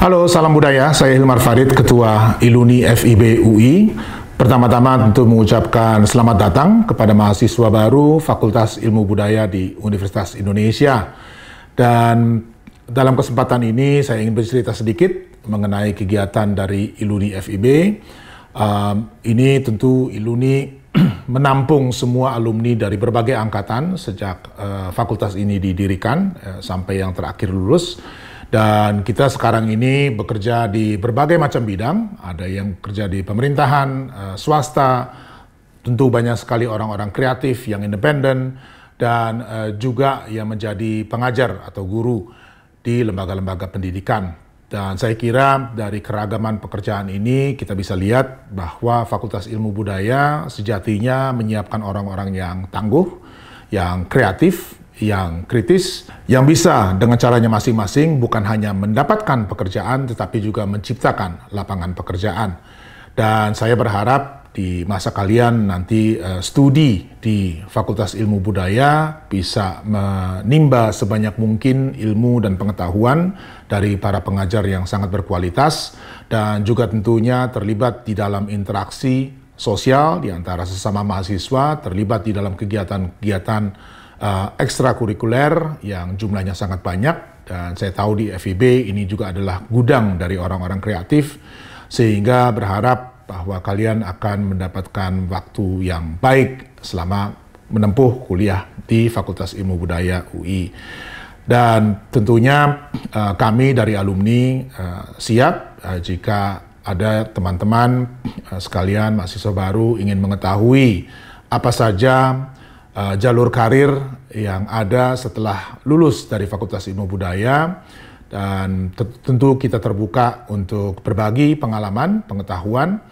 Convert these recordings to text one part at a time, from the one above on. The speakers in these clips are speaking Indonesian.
Halo, salam budaya. Saya Hilmar Farid, Ketua Iluni FIB UI. Pertama-tama tentu mengucapkan selamat datang kepada mahasiswa baru Fakultas Ilmu Budaya di Universitas Indonesia. Dan dalam kesempatan ini saya ingin bercerita sedikit mengenai kegiatan dari Iluni FIB. Um, ini tentu Iluni menampung semua alumni dari berbagai angkatan sejak uh, fakultas ini didirikan uh, sampai yang terakhir lulus. Dan kita sekarang ini bekerja di berbagai macam bidang, ada yang kerja di pemerintahan, eh, swasta, tentu banyak sekali orang-orang kreatif yang independen, dan eh, juga yang menjadi pengajar atau guru di lembaga-lembaga pendidikan. Dan saya kira dari keragaman pekerjaan ini kita bisa lihat bahwa Fakultas Ilmu Budaya sejatinya menyiapkan orang-orang yang tangguh, yang kreatif, yang kritis, yang bisa dengan caranya masing-masing bukan hanya mendapatkan pekerjaan, tetapi juga menciptakan lapangan pekerjaan. Dan saya berharap di masa kalian nanti uh, studi di Fakultas Ilmu Budaya bisa menimba sebanyak mungkin ilmu dan pengetahuan dari para pengajar yang sangat berkualitas dan juga tentunya terlibat di dalam interaksi sosial di antara sesama mahasiswa, terlibat di dalam kegiatan-kegiatan Eh, ekstrakurikuler yang jumlahnya sangat banyak dan saya tahu di FIB ini juga adalah gudang dari orang-orang kreatif sehingga berharap bahwa kalian akan mendapatkan waktu yang baik selama menempuh kuliah di Fakultas Ilmu Budaya UI. Dan tentunya eh, kami dari alumni eh, siap jika ada teman-teman sekalian mahasiswa baru ingin mengetahui apa saja uh, jalur karir yang ada setelah lulus dari Fakultas Ilmu Budaya dan tentu kita terbuka untuk berbagi pengalaman, pengetahuan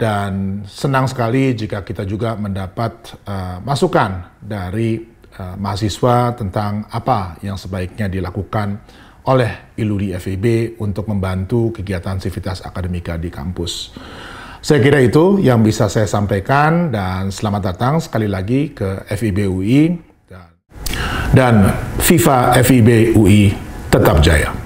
dan senang sekali jika kita juga mendapat uh, masukan dari uh, mahasiswa tentang apa yang sebaiknya dilakukan oleh Iluri FEB untuk membantu kegiatan sivitas akademika di kampus. Saya kira itu yang bisa saya sampaikan dan selamat datang sekali lagi ke FIB UI dan, FIFA FIB UI tetap jaya.